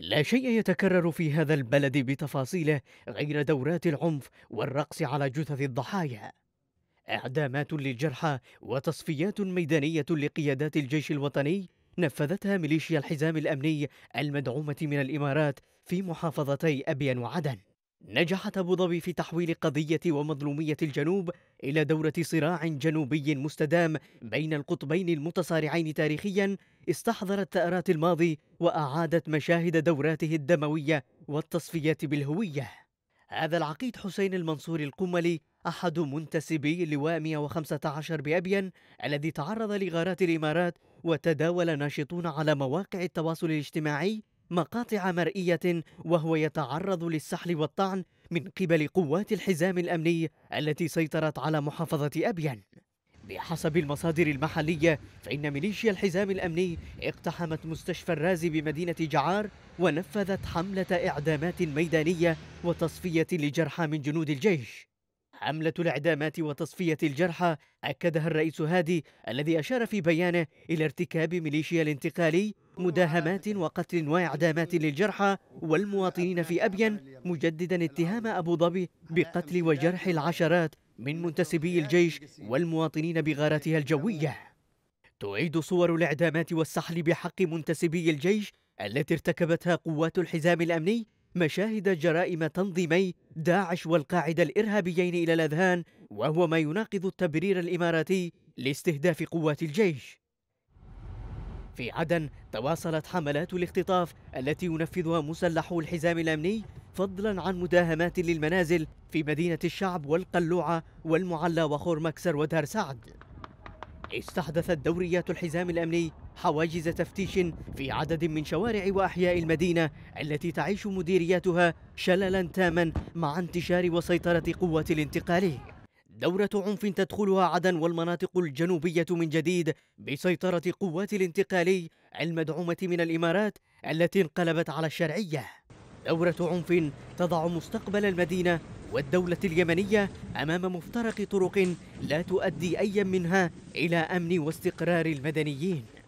لا شيء يتكرر في هذا البلد بتفاصيله غير دورات العنف والرقص على جثث الضحايا اعدامات للجرحى وتصفيات ميدانيه لقيادات الجيش الوطني نفذتها ميليشيا الحزام الامني المدعومه من الامارات في محافظتي ابين وعدن نجحت أبو ظبي في تحويل قضية ومظلومية الجنوب إلى دورة صراع جنوبي مستدام بين القطبين المتصارعين تاريخيا استحضرت ثأرات الماضي وأعادت مشاهد دوراته الدموية والتصفيات بالهوية هذا العقيد حسين المنصور القملي أحد منتسبي لواء 115 بأبين الذي تعرض لغارات الإمارات وتداول ناشطون على مواقع التواصل الاجتماعي مقاطع مرئية وهو يتعرض للسحل والطعن من قبل قوات الحزام الأمني التي سيطرت على محافظة أبيان بحسب المصادر المحلية فإن ميليشيا الحزام الأمني اقتحمت مستشفى الرازي بمدينة جعار ونفذت حملة إعدامات ميدانية وتصفية لجرحى من جنود الجيش حملة الإعدامات وتصفية الجرحى أكدها الرئيس هادي الذي أشار في بيانه إلى ارتكاب ميليشيا الانتقالي مداهمات وقتل وإعدامات للجرحى والمواطنين في أبين مجددا اتهام أبو ظبي بقتل وجرح العشرات من منتسبي الجيش والمواطنين بغاراتها الجوية تعيد صور الإعدامات والسحل بحق منتسبي الجيش التي ارتكبتها قوات الحزام الأمني مشاهد جرائم تنظيمي داعش والقاعدة الإرهابيين إلى الأذهان وهو ما يناقض التبرير الإماراتي لاستهداف قوات الجيش في عدن تواصلت حملات الاختطاف التي ينفذها مسلحو الحزام الأمني فضلا عن مداهمات للمنازل في مدينة الشعب والقلوعة والمعلى وخور مكسر ودار سعد استحدثت دوريات الحزام الأمني حواجز تفتيش في عدد من شوارع وأحياء المدينة التي تعيش مديرياتها شللا تاما مع انتشار وسيطرة قوة الانتقالي دورة عنف تدخلها عدن والمناطق الجنوبية من جديد بسيطرة قوات الانتقالي المدعومة من الإمارات التي انقلبت على الشرعية دورة عنف تضع مستقبل المدينة والدولة اليمنية أمام مفترق طرق لا تؤدي أي منها إلى أمن واستقرار المدنيين